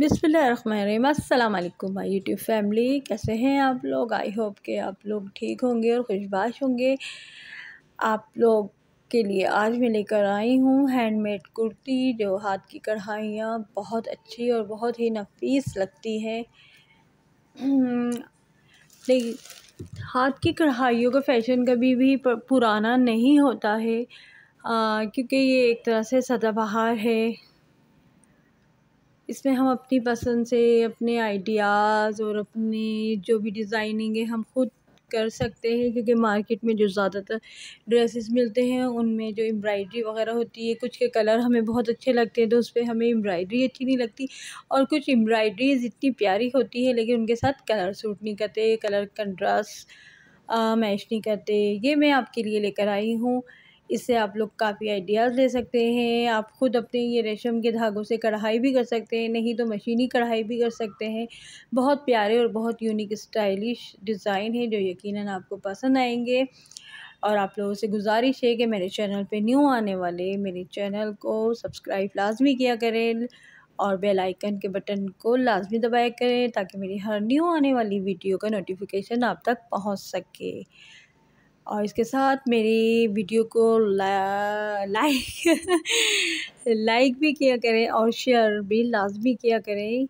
बिसमीम् my YouTube family कैसे हैं आप लोग आई होप के आप लोग ठीक होंगे और खुशबाश होंगे आप लोग के लिए आज मैं लेकर आई हूँ हैंडमेड कुर्ती जो हाथ की कढ़ाइयाँ बहुत अच्छी और बहुत ही नफीस लगती है हम्म, लेकिन हाथ की कढ़ाइयों का फैशन कभी भी पुराना नहीं होता है आ, क्योंकि ये एक तरह से सदाबहार है इसमें हम अपनी पसंद से अपने आइडियाज़ और अपनी जो भी डिज़ाइनिंग है हम ख़ुद कर सकते हैं क्योंकि मार्केट में जो ज़्यादातर ड्रेसेस मिलते हैं उनमें जो एम्ब्रॉयडरी वगैरह होती है कुछ के कलर हमें बहुत अच्छे लगते हैं तो उस पर हमें एम्ब्रॉयडरी अच्छी नहीं लगती और कुछ एम्ब्रॉयडरीज इतनी प्यारी होती है लेकिन उनके साथ कलर सूट नहीं करते कलर कंट्रास्ट मैच नहीं करते ये मैं आपके लिए लेकर आई हूँ इससे आप लोग काफ़ी आइडियाज़ ले सकते हैं आप ख़ुद अपने ये रेशम के धागों से कढ़ाई भी कर सकते हैं नहीं तो मशीनी कढ़ाई भी कर सकते हैं बहुत प्यारे और बहुत यूनिक स्टाइलिश डिज़ाइन है जो यकीनन आपको पसंद आएंगे और आप लोगों से गुजारिश है कि मेरे चैनल पे न्यू आने वाले मेरे चैनल को सब्सक्राइब लाजमी किया करें और बेल आइकन के बटन को लाजमी दबाया करें ताकि मेरी हर न्यू आने वाली वीडियो का नोटिफिकेशन आप तक पहुंच सके और इसके साथ मेरी वीडियो को लाइक लाइक भी किया करें और शेयर भी लाजमी किया करें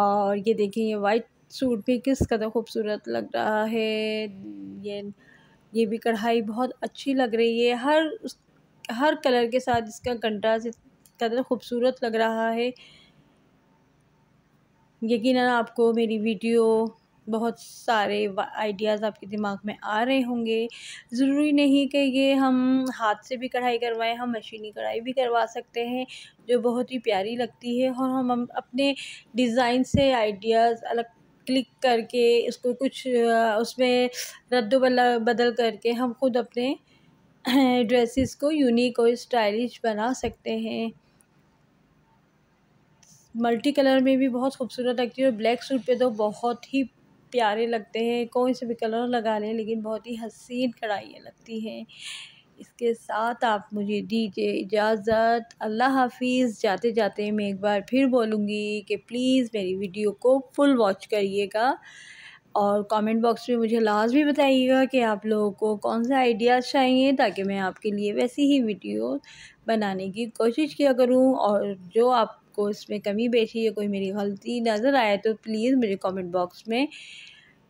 और ये देखें ये वाइट सूट भी किस कदर खूबसूरत लग रहा है ये ये भी कढ़ाई बहुत अच्छी लग रही है हर हर कलर के साथ इसका कंट्रास्ट कदर खूबसूरत लग रहा है यकीनन आपको मेरी वीडियो बहुत सारे आइडियाज़ आपके दिमाग में आ रहे होंगे ज़रूरी नहीं कि ये हम हाथ से भी कढ़ाई करवाएं हम मशीनी कढ़ाई भी करवा सकते हैं जो बहुत ही प्यारी लगती है और हम अपने डिज़ाइन से आइडियाज़ अलग क्लिक करके इसको कुछ उसमें रद्द बदल करके हम खुद अपने ड्रेसेस को यूनिक और स्टाइलिश बना सकते हैं मल्टी कलर में भी बहुत खूबसूरत लगती है और ब्लैक सूट पे तो बहुत ही प्यारे लगते हैं कोई से भी कलर लगा लें लेकिन बहुत ही हसीन कढ़ाइयाँ लगती हैं इसके साथ आप मुझे दीजिए इजाज़त अल्लाह हाफिज़ जाते जाते मैं एक बार फिर बोलूँगी कि प्लीज़ मेरी वीडियो को फुल वॉच करिएगा और कमेंट बॉक्स में मुझे लाज भी बताइएगा कि आप लोगों को कौन सा आइडियाज़ चाहिए ताकि मैं आपके लिए वैसी ही वीडियो बनाने की कोशिश किया करूँ और जो आप आपको इसमें कमी बेची या कोई मेरी गलती नज़र आए तो प्लीज़ मुझे कमेंट बॉक्स में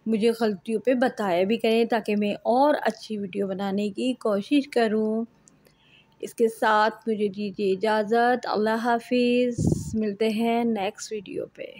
मुझे गलतियों पे बताया भी करें ताकि मैं और अच्छी वीडियो बनाने की कोशिश करूं इसके साथ मुझे दीजिए इजाज़त अल्लाह हाफिज़ मिलते हैं नेक्स्ट वीडियो पे